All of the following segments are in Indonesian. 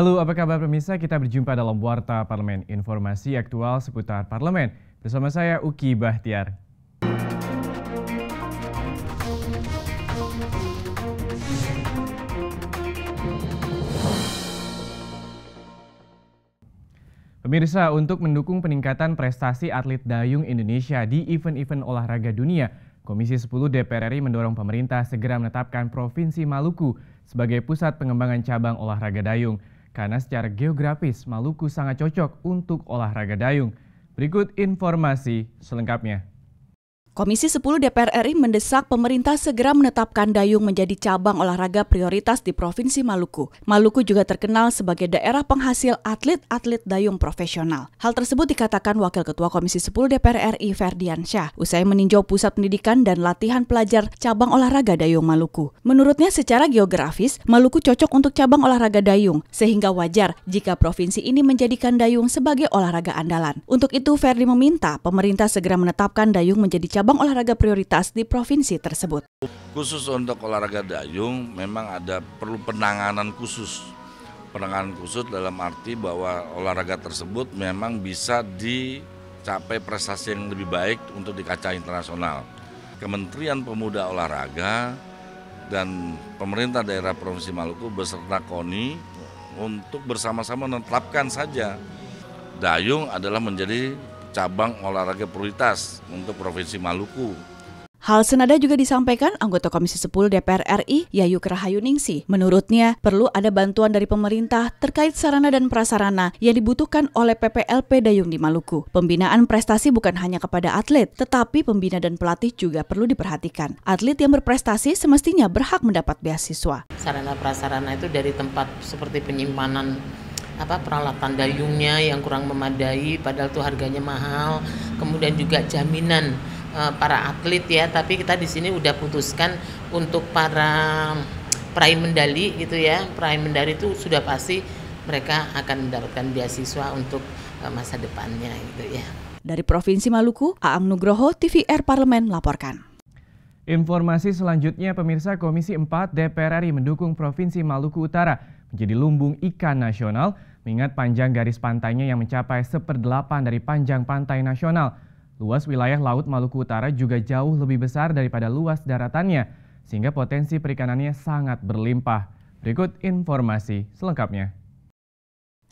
Halo, apa kabar pemirsa? Kita berjumpa dalam Warta Parlemen, informasi aktual seputar parlemen. Bersama saya Uki Bahtiar. Pemirsa, untuk mendukung peningkatan prestasi atlet dayung Indonesia di event-event olahraga dunia, Komisi 10 DPR RI mendorong pemerintah segera menetapkan Provinsi Maluku sebagai pusat pengembangan cabang olahraga dayung karena secara geografis Maluku sangat cocok untuk olahraga dayung. Berikut informasi selengkapnya. Komisi 10 DPR RI mendesak pemerintah segera menetapkan dayung menjadi cabang olahraga prioritas di Provinsi Maluku. Maluku juga terkenal sebagai daerah penghasil atlet-atlet dayung profesional. Hal tersebut dikatakan Wakil Ketua Komisi 10 DPR RI Ferdian Syah usai meninjau Pusat Pendidikan dan Latihan Pelajar Cabang Olahraga Dayung Maluku. Menurutnya secara geografis, Maluku cocok untuk cabang olahraga dayung, sehingga wajar jika provinsi ini menjadikan dayung sebagai olahraga andalan. Untuk itu, Ferdi meminta pemerintah segera menetapkan dayung menjadi cabang cabang olahraga prioritas di provinsi tersebut. Khusus untuk olahraga dayung memang ada perlu penanganan khusus. Penanganan khusus dalam arti bahwa olahraga tersebut memang bisa dicapai prestasi yang lebih baik untuk di kaca internasional. Kementerian Pemuda Olahraga dan pemerintah daerah Provinsi Maluku beserta KONI untuk bersama-sama menetapkan saja dayung adalah menjadi cabang olahraga prioritas untuk Provinsi Maluku. Hal senada juga disampaikan anggota Komisi 10 DPR RI Yayu Krahayuningsi. Menurutnya, perlu ada bantuan dari pemerintah terkait sarana dan prasarana yang dibutuhkan oleh PPLP Dayung di Maluku. Pembinaan prestasi bukan hanya kepada atlet, tetapi pembina dan pelatih juga perlu diperhatikan. Atlet yang berprestasi semestinya berhak mendapat beasiswa. Sarana prasarana itu dari tempat seperti penyimpanan apa peralatan dayungnya yang kurang memadai padahal tuh harganya mahal kemudian juga jaminan e, para atlet ya tapi kita di sini udah putuskan untuk para peraih mendali gitu ya peraih mendali itu sudah pasti mereka akan mendapatkan beasiswa untuk e, masa depannya gitu ya dari Provinsi Maluku Aang Nugroho TVR Parlemen melaporkan Informasi selanjutnya, pemirsa Komisi 4 DPR RI mendukung Provinsi Maluku Utara menjadi lumbung ikan nasional mengingat panjang garis pantainya yang mencapai seperdelapan dari panjang pantai nasional. Luas wilayah Laut Maluku Utara juga jauh lebih besar daripada luas daratannya, sehingga potensi perikanannya sangat berlimpah. Berikut informasi selengkapnya.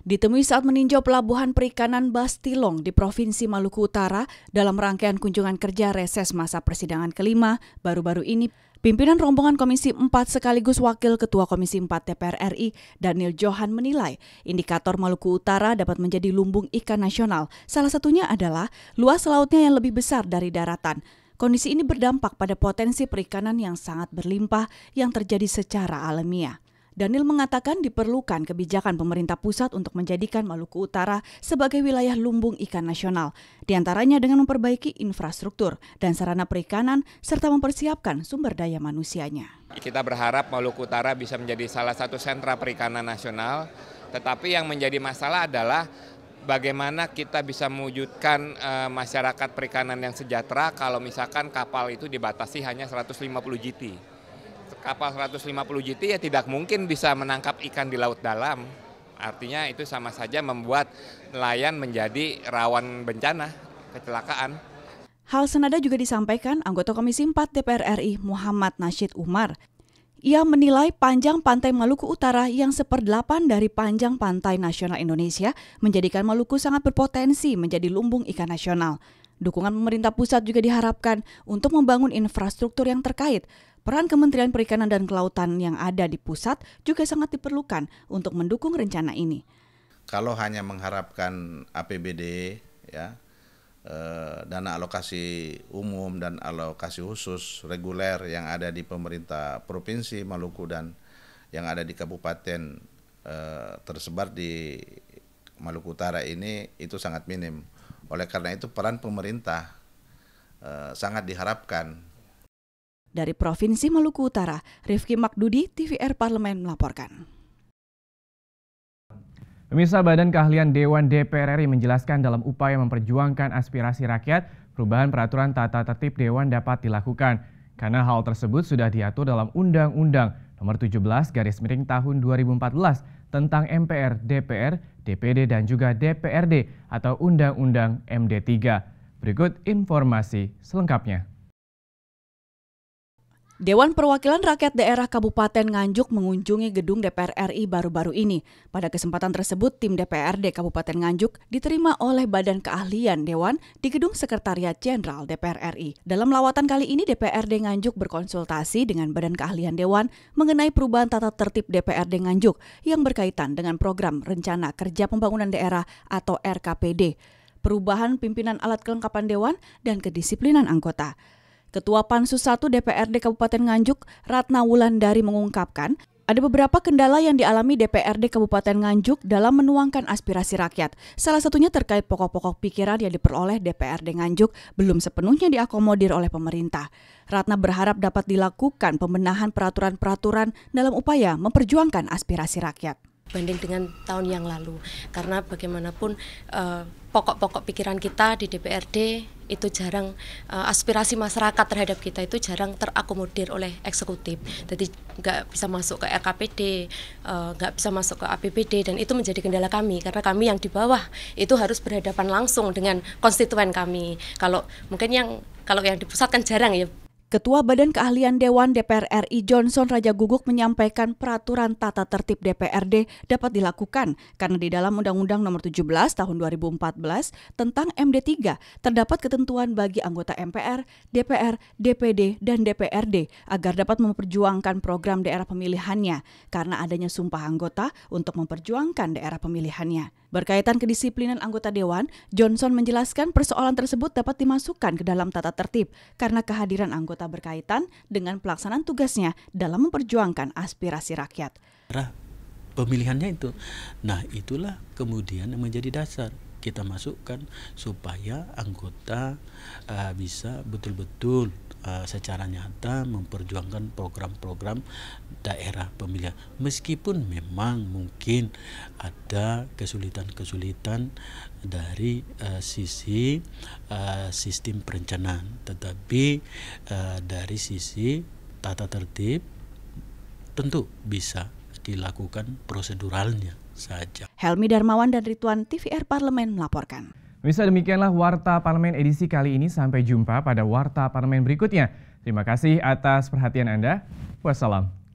Ditemui saat meninjau pelabuhan perikanan Bastilong di Provinsi Maluku Utara dalam rangkaian kunjungan kerja reses masa persidangan kelima baru-baru ini, pimpinan rombongan Komisi 4 sekaligus Wakil Ketua Komisi 4 DPR RI, Daniel Johan menilai indikator Maluku Utara dapat menjadi lumbung ikan nasional. Salah satunya adalah luas lautnya yang lebih besar dari daratan. Kondisi ini berdampak pada potensi perikanan yang sangat berlimpah yang terjadi secara alamiah. Daniel mengatakan diperlukan kebijakan pemerintah pusat untuk menjadikan Maluku Utara sebagai wilayah lumbung ikan nasional, di antaranya dengan memperbaiki infrastruktur dan sarana perikanan serta mempersiapkan sumber daya manusianya. Kita berharap Maluku Utara bisa menjadi salah satu sentra perikanan nasional, tetapi yang menjadi masalah adalah bagaimana kita bisa mewujudkan eh, masyarakat perikanan yang sejahtera kalau misalkan kapal itu dibatasi hanya 150 GT kapal 150 GT ya tidak mungkin bisa menangkap ikan di laut dalam. Artinya itu sama saja membuat nelayan menjadi rawan bencana, kecelakaan. Hal senada juga disampaikan anggota Komisi 4 DPR RI Muhammad Nasyid Umar. Ia menilai panjang pantai Maluku Utara yang seperdelapan dari panjang pantai nasional Indonesia menjadikan Maluku sangat berpotensi menjadi lumbung ikan nasional. Dukungan pemerintah pusat juga diharapkan untuk membangun infrastruktur yang terkait. Peran Kementerian Perikanan dan Kelautan yang ada di pusat juga sangat diperlukan untuk mendukung rencana ini. Kalau hanya mengharapkan APBD ya eh, dana alokasi umum dan alokasi khusus reguler yang ada di pemerintah provinsi Maluku dan yang ada di kabupaten eh, tersebar di Maluku Utara ini itu sangat minim. Oleh karena itu peran pemerintah e, sangat diharapkan. Dari Provinsi Maluku Utara, Rifki Makdudi, TVR Parlemen melaporkan. Pemirsa Badan Keahlian Dewan DPR RI menjelaskan dalam upaya memperjuangkan aspirasi rakyat, perubahan peraturan tata tertib Dewan dapat dilakukan. Karena hal tersebut sudah diatur dalam Undang-Undang Nomor 17 Garis Miring Tahun 2014 tentang MPR, DPR, DPD, dan juga DPRD atau Undang-Undang MD3. Berikut informasi selengkapnya. Dewan Perwakilan Rakyat Daerah Kabupaten Nganjuk mengunjungi gedung DPR RI baru-baru ini. Pada kesempatan tersebut, tim DPRD Kabupaten Nganjuk diterima oleh Badan Keahlian Dewan di Gedung Sekretariat Jenderal DPR RI. Dalam lawatan kali ini, DPRD Nganjuk berkonsultasi dengan Badan Keahlian Dewan mengenai perubahan tata tertib DPRD Nganjuk yang berkaitan dengan program Rencana Kerja Pembangunan Daerah atau RKPD, perubahan pimpinan alat kelengkapan dewan, dan kedisiplinan anggota. Ketua Pansus 1 DPRD Kabupaten Nganjuk, Ratna Wulandari mengungkapkan, ada beberapa kendala yang dialami DPRD Kabupaten Nganjuk dalam menuangkan aspirasi rakyat. Salah satunya terkait pokok-pokok pikiran yang diperoleh DPRD Nganjuk belum sepenuhnya diakomodir oleh pemerintah. Ratna berharap dapat dilakukan pembenahan peraturan-peraturan dalam upaya memperjuangkan aspirasi rakyat dibanding dengan tahun yang lalu karena bagaimanapun eh, pokok-pokok pikiran kita di DPRD itu jarang eh, aspirasi masyarakat terhadap kita itu jarang terakomodir oleh eksekutif jadi nggak bisa masuk ke RKPD eh, nggak bisa masuk ke APBD dan itu menjadi kendala kami karena kami yang di bawah itu harus berhadapan langsung dengan konstituen kami kalau mungkin yang kalau yang di pusat kan jarang ya Ketua Badan Keahlian Dewan DPR RI Johnson Raja Guguk menyampaikan peraturan tata tertib DPRD dapat dilakukan karena di dalam Undang-Undang Nomor 17 Tahun 2014 tentang MD3 terdapat ketentuan bagi anggota MPR, DPR, DPD, dan DPRD agar dapat memperjuangkan program daerah pemilihannya karena adanya sumpah anggota untuk memperjuangkan daerah pemilihannya. Berkaitan kedisiplinan anggota dewan, Johnson menjelaskan persoalan tersebut dapat dimasukkan ke dalam tata tertib karena kehadiran anggota anggota berkaitan dengan pelaksanaan tugasnya dalam memperjuangkan aspirasi rakyat. Pemilihannya itu. Nah, itulah kemudian yang menjadi dasar kita masukkan supaya anggota uh, bisa betul-betul Eh, secara nyata memperjuangkan program-program daerah pemilihan meskipun memang mungkin ada kesulitan-kesulitan dari uh, sisi uh, sistem perencanaan tetapi uh, dari sisi tata tertib tentu bisa dilakukan proseduralnya saja. Helmi Darmawan dan Rituan TVR Parlemen melaporkan. Bisa demikianlah Warta Parlemen edisi kali ini. Sampai jumpa pada Warta Parlemen berikutnya. Terima kasih atas perhatian Anda. Wassalam.